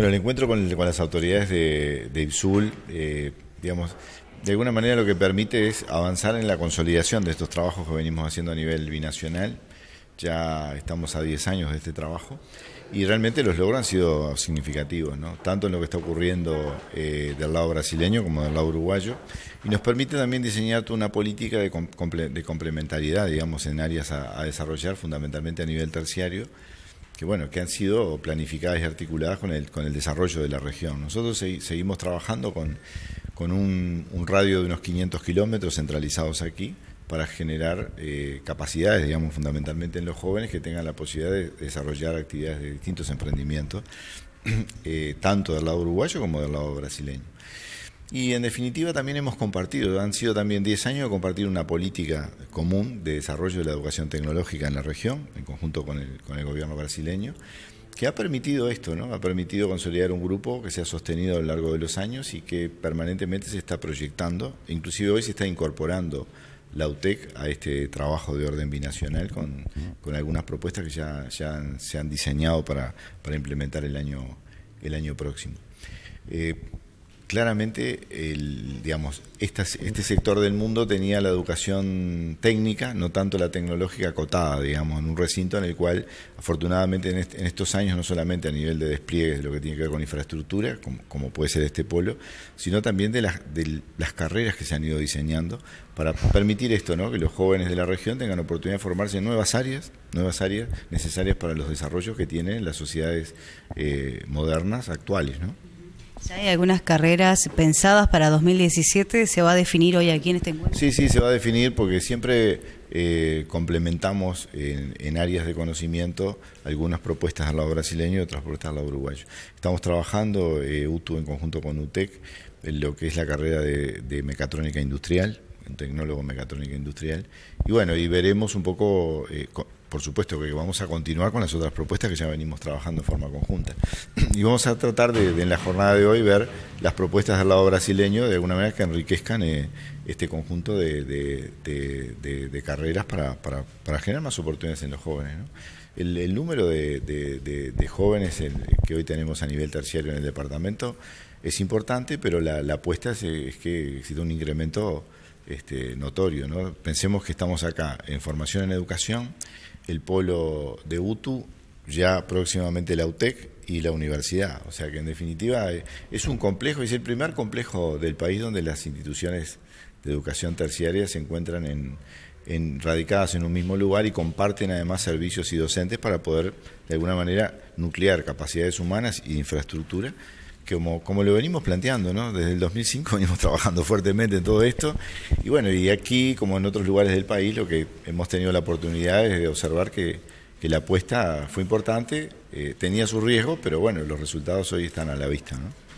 Bueno, el encuentro con, las autoridades de, de IPSUL, eh, digamos, de alguna manera lo que permite es avanzar en la consolidación de estos trabajos que venimos haciendo a nivel binacional. Ya estamos a 10 años de este trabajo y realmente los logros han sido significativos, ¿no? tanto en lo que está ocurriendo eh, del lado brasileño como del lado uruguayo, y nos permite también diseñar una política de, complementariedad, digamos, en áreas a desarrollar, fundamentalmente a nivel terciario, que bueno, que han sido planificadas y articuladas con el, con el desarrollo de la región. Nosotros seguimos trabajando con, un, radio de unos 500 kilómetros centralizados aquí para generar eh, capacidades, digamos, fundamentalmente en los jóvenes que tengan la posibilidad de desarrollar actividades de distintos emprendimientos, eh, tanto del lado uruguayo como del lado brasileño. Y en definitiva también hemos compartido, han sido también 10 años de compartir una política común de desarrollo de la educación tecnológica en la región, en conjunto con el, gobierno brasileño, que ha permitido esto, ¿no? ha permitido consolidar un grupo que se ha sostenido a lo largo de los años y que permanentemente se está proyectando, inclusive hoy se está incorporando la UTEC a este trabajo de orden binacional con, algunas propuestas que ya, ya se han diseñado para, implementar el año, el año próximo. Eh, claramente digamos, este sector del mundo tenía la educación técnica, no tanto la tecnológica acotada, digamos, en un recinto en el cual, afortunadamente, en, estos años, no solamente a nivel de despliegue de lo que tiene que ver con infraestructura, como, puede ser este pueblo, sino también de las, carreras que se han ido diseñando para permitir esto, ¿no? que los jóvenes de la región tengan oportunidad de formarse en nuevas áreas, nuevas áreas necesarias para los desarrollos que tienen las sociedades eh, modernas actuales. ¿no? hay algunas carreras pensadas para 2017, ¿se va a definir hoy aquí en este encuentro? Sí, sí, se va a definir porque siempre eh, complementamos en, áreas de conocimiento algunas propuestas al lado brasileño y otras propuestas al lado uruguayo. Estamos trabajando UTU eh, en conjunto con UTEC en lo que es la carrera de, mecatrónica industrial, un tecnólogo mecatrónica industrial, y bueno, y veremos un poco... Eh, por supuesto que vamos a continuar con las otras propuestas que ya venimos trabajando en forma conjunta. Y vamos a tratar de, en la jornada de hoy ver las propuestas del lado brasileño de alguna manera que enriquezcan eh, este conjunto de, carreras para, generar más oportunidades en los jóvenes. El, número de, jóvenes que hoy tenemos a nivel terciario en el departamento es importante, pero la, apuesta es, que existe un incremento este, notorio. ¿no? Pensemos que estamos acá en formación en educación, el polo de UTU, ya próximamente la UTEC y la universidad. O sea que en definitiva eh, es un complejo, es el primer complejo del país donde las instituciones de educación terciaria se encuentran en, en, radicadas en un mismo lugar y comparten además servicios y docentes para poder de alguna manera nuclear capacidades humanas e infraestructura como, lo venimos planteando, ¿no? Desde el 2005 venimos trabajando fuertemente en todo esto. Y bueno, y aquí, como en otros lugares del país, lo que hemos tenido la oportunidad es de observar que, la apuesta fue importante, eh, tenía su riesgo, pero bueno, los resultados hoy están a la vista, ¿no?